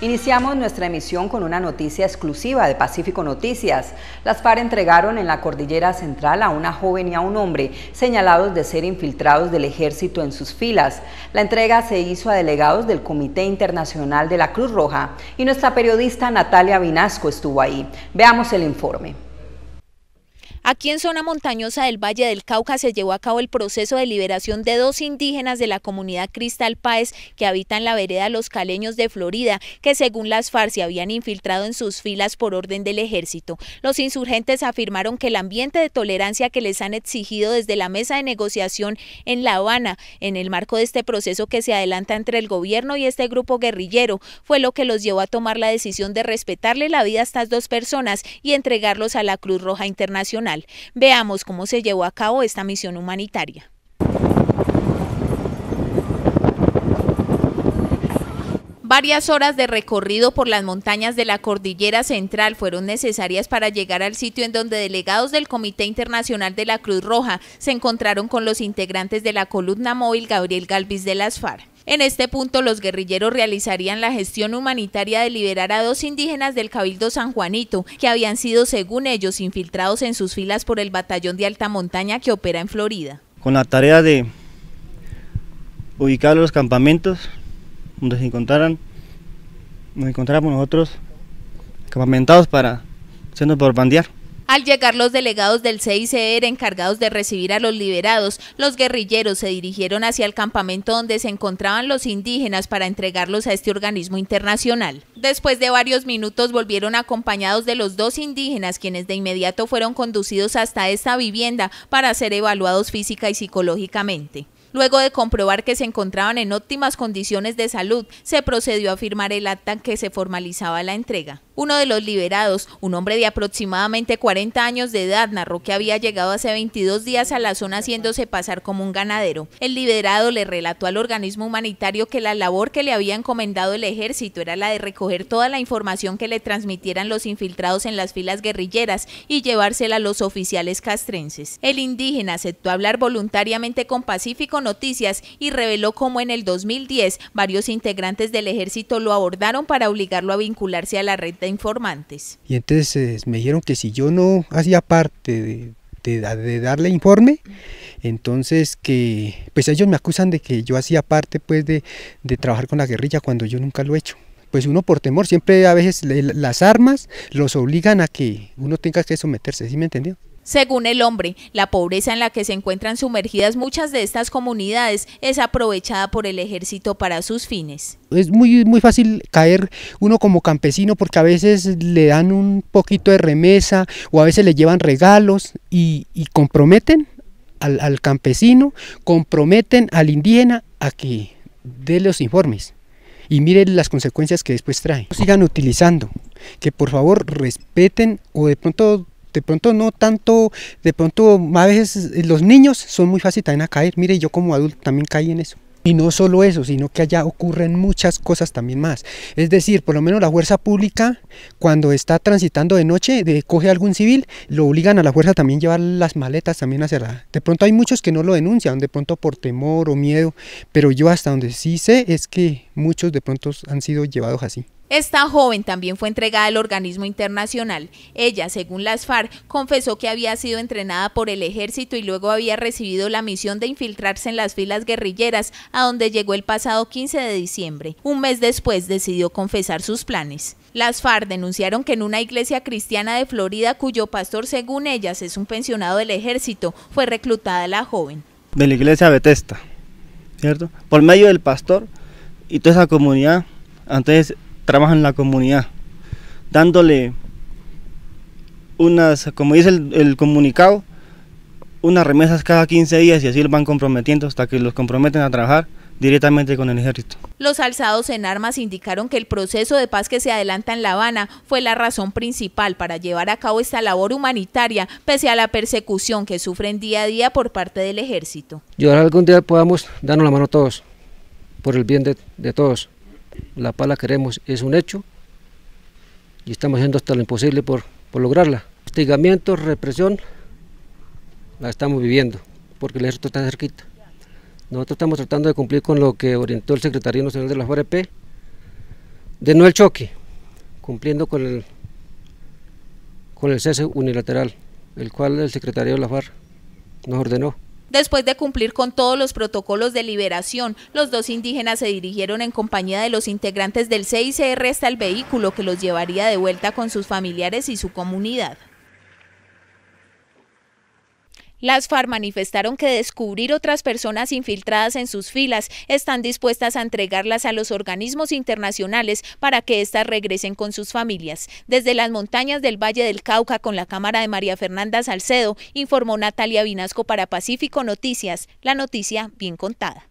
Iniciamos nuestra emisión con una noticia exclusiva de Pacífico Noticias. Las FARC entregaron en la cordillera central a una joven y a un hombre señalados de ser infiltrados del ejército en sus filas. La entrega se hizo a delegados del Comité Internacional de la Cruz Roja y nuestra periodista Natalia Vinasco estuvo ahí. Veamos el informe. Aquí en zona montañosa del Valle del Cauca se llevó a cabo el proceso de liberación de dos indígenas de la comunidad Cristal Páez que habitan la vereda Los Caleños de Florida, que según las FARC se habían infiltrado en sus filas por orden del ejército. Los insurgentes afirmaron que el ambiente de tolerancia que les han exigido desde la mesa de negociación en La Habana, en el marco de este proceso que se adelanta entre el gobierno y este grupo guerrillero, fue lo que los llevó a tomar la decisión de respetarle la vida a estas dos personas y entregarlos a la Cruz Roja Internacional. Veamos cómo se llevó a cabo esta misión humanitaria. Varias horas de recorrido por las montañas de la Cordillera Central fueron necesarias para llegar al sitio en donde delegados del Comité Internacional de la Cruz Roja se encontraron con los integrantes de la columna móvil Gabriel Galvis de las FARC. En este punto, los guerrilleros realizarían la gestión humanitaria de liberar a dos indígenas del Cabildo San Juanito, que habían sido, según ellos, infiltrados en sus filas por el batallón de alta montaña que opera en Florida. Con la tarea de ubicar los campamentos donde se encontraran, nos encontramos nosotros campamentados para hacernos por al llegar los delegados del CICR encargados de recibir a los liberados, los guerrilleros se dirigieron hacia el campamento donde se encontraban los indígenas para entregarlos a este organismo internacional. Después de varios minutos volvieron acompañados de los dos indígenas, quienes de inmediato fueron conducidos hasta esta vivienda para ser evaluados física y psicológicamente. Luego de comprobar que se encontraban en óptimas condiciones de salud, se procedió a firmar el acta que se formalizaba la entrega. Uno de los liberados, un hombre de aproximadamente 40 años de edad, narró que había llegado hace 22 días a la zona haciéndose pasar como un ganadero. El liberado le relató al organismo humanitario que la labor que le había encomendado el ejército era la de recoger toda la información que le transmitieran los infiltrados en las filas guerrilleras y llevársela a los oficiales castrenses. El indígena aceptó hablar voluntariamente con Pacífico Noticias y reveló cómo en el 2010 varios integrantes del ejército lo abordaron para obligarlo a vincularse a la red de e informantes. Y entonces eh, me dijeron que si yo no hacía parte de, darle informe, entonces que, pues ellos me acusan de que yo hacía parte pues de, de trabajar con la guerrilla cuando yo nunca lo he hecho pues uno por temor, siempre a veces las armas los obligan a que uno tenga que someterse, ¿sí me entendió? Según el hombre, la pobreza en la que se encuentran sumergidas muchas de estas comunidades es aprovechada por el ejército para sus fines. Es muy, muy fácil caer uno como campesino porque a veces le dan un poquito de remesa o a veces le llevan regalos y, comprometen al, al, campesino, comprometen al indígena a que dé los informes y miren las consecuencias que después trae. Sigan utilizando, que por favor respeten o de pronto de pronto no tanto, de pronto a veces los niños son muy fáciles también a caer, mire yo como adulto también caí en eso. Y no solo eso, sino que allá ocurren muchas cosas también más. Es decir, por lo menos la fuerza pública, cuando está transitando de noche, de, coge a algún civil, lo obligan a la fuerza también llevar las maletas también a cerrar. De pronto hay muchos que no lo denuncian, de pronto por temor o miedo, pero yo hasta donde sí sé es que muchos de pronto han sido llevados así. Esta joven también fue entregada al organismo internacional. Ella, según las FARC, confesó que había sido entrenada por el ejército y luego había recibido la misión de infiltrarse en las filas guerrilleras, a donde llegó el pasado 15 de diciembre. Un mes después decidió confesar sus planes. Las FARC denunciaron que en una iglesia cristiana de Florida, cuyo pastor, según ellas, es un pensionado del ejército, fue reclutada la joven. De la iglesia Betesta, ¿cierto? Por medio del pastor y toda esa comunidad. Entonces, trabajan en la comunidad, dándole unas, como dice el, comunicado, unas remesas cada 15 días y así lo van comprometiendo hasta que los comprometen a trabajar directamente con el ejército. Los alzados en armas indicaron que el proceso de paz que se adelanta en La Habana fue la razón principal para llevar a cabo esta labor humanitaria, pese a la persecución que sufren día a día por parte del ejército. Y ahora algún día podamos darnos la mano todos, por el bien de todos. La pala queremos, es un hecho y estamos haciendo hasta lo imposible por, lograrla. Hostigamiento, represión, la estamos viviendo porque el ejército está cerquita. Nosotros estamos tratando de cumplir con lo que orientó el Secretario Nacional de la FAREP de no el choque, cumpliendo con el, con el cese unilateral, el cual el secretario de la FARC nos ordenó. Después de cumplir con todos los protocolos de liberación, los dos indígenas se dirigieron en compañía de los integrantes del CICR hasta el vehículo que los llevaría de vuelta con sus familiares y su comunidad. Las FARC manifestaron que descubrir otras personas infiltradas en sus filas están dispuestas a entregarlas a los organismos internacionales para que éstas regresen con sus familias. Desde las montañas del Valle del Cauca con la cámara de María Fernanda Salcedo, informó Natalia Vinasco para Pacífico Noticias, la noticia bien contada.